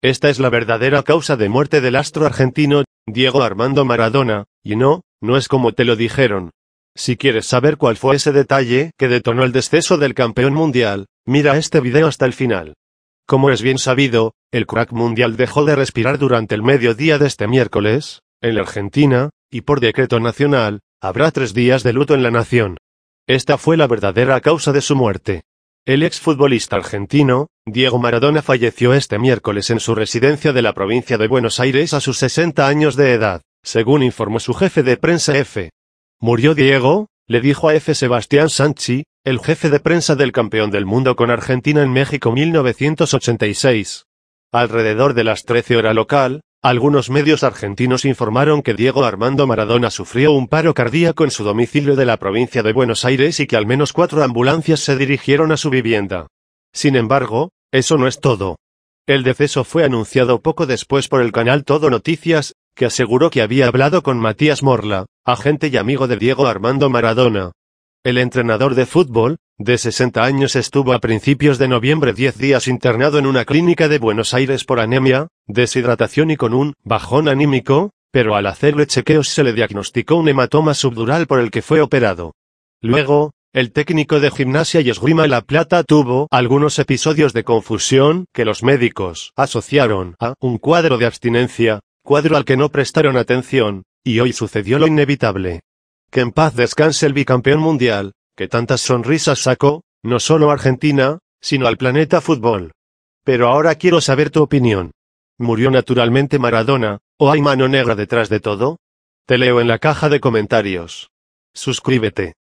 Esta es la verdadera causa de muerte del astro argentino, Diego Armando Maradona, y no, no es como te lo dijeron. Si quieres saber cuál fue ese detalle que detonó el deceso del campeón mundial, mira este video hasta el final. Como es bien sabido, el crack mundial dejó de respirar durante el mediodía de este miércoles, en la Argentina, y por decreto nacional, habrá tres días de luto en la nación. Esta fue la verdadera causa de su muerte. El exfutbolista argentino, Diego Maradona falleció este miércoles en su residencia de la provincia de Buenos Aires a sus 60 años de edad, según informó su jefe de prensa F. Murió Diego, le dijo a F. Sebastián Sanchi, el jefe de prensa del campeón del mundo con Argentina en México 1986. Alrededor de las 13 horas local, algunos medios argentinos informaron que Diego Armando Maradona sufrió un paro cardíaco en su domicilio de la provincia de Buenos Aires y que al menos cuatro ambulancias se dirigieron a su vivienda. Sin embargo, eso no es todo. El deceso fue anunciado poco después por el canal Todo Noticias, que aseguró que había hablado con Matías Morla, agente y amigo de Diego Armando Maradona. El entrenador de fútbol, de 60 años estuvo a principios de noviembre 10 días internado en una clínica de Buenos Aires por anemia, deshidratación y con un bajón anímico, pero al hacerle chequeos se le diagnosticó un hematoma subdural por el que fue operado. Luego, el técnico de gimnasia y esgrima La Plata tuvo algunos episodios de confusión que los médicos asociaron a un cuadro de abstinencia, cuadro al que no prestaron atención, y hoy sucedió lo inevitable. Que en paz descanse el bicampeón mundial, que tantas sonrisas sacó, no solo a Argentina, sino al planeta fútbol. Pero ahora quiero saber tu opinión. ¿Murió naturalmente Maradona, o hay mano negra detrás de todo? Te leo en la caja de comentarios. Suscríbete.